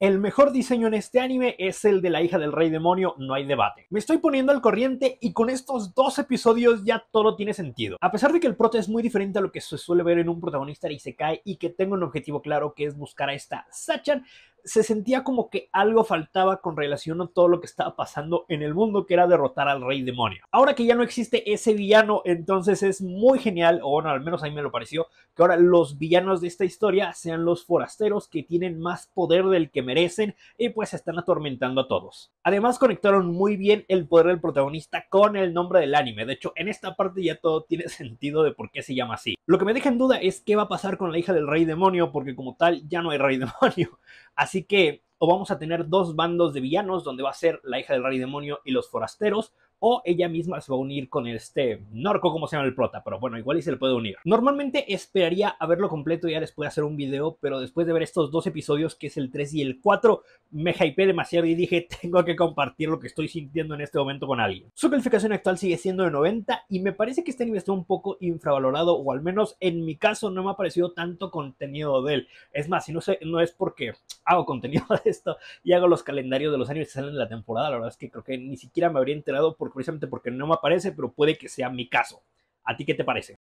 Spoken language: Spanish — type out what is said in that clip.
El mejor diseño en este anime es el de la hija del rey demonio, no hay debate. Me estoy poniendo al corriente y con estos dos episodios ya todo tiene sentido. A pesar de que el prota es muy diferente a lo que se suele ver en un protagonista y se cae y que tengo un objetivo claro que es buscar a esta Sachan, se sentía como que algo faltaba con relación a todo lo que estaba pasando en el mundo, que era derrotar al rey demonio. Ahora que ya no existe ese villano, entonces es muy genial, o bueno, al menos a mí me lo pareció, que ahora los villanos de esta historia sean los forasteros que tienen más poder del que merecen y pues están atormentando a todos. Además conectaron muy bien el poder del protagonista con el nombre del anime, de hecho en esta parte ya todo tiene sentido de por qué se llama así. Lo que me deja en duda es qué va a pasar con la hija del rey demonio, porque como tal ya no hay rey demonio. Así Así que o vamos a tener dos bandos de villanos, donde va a ser la hija del rey demonio y los forasteros, o ella misma se va a unir con este Norco, como se llama el prota, pero bueno, igual y se le puede unir. Normalmente esperaría a verlo completo y ya después hacer un video, pero después de ver estos dos episodios, que es el 3 y el 4, me hypeé demasiado y dije, tengo que compartir lo que estoy sintiendo en este momento con alguien. Su calificación actual sigue siendo de 90 y me parece que este anime está un poco infravalorado, o al menos en mi caso no me ha parecido tanto contenido de él. Es más, si no, sé, no es porque hago contenido de esto y hago los calendarios de los animes que salen de la temporada, la verdad es que creo que ni siquiera me habría enterado por precisamente porque no me aparece, pero puede que sea mi caso. ¿A ti qué te parece?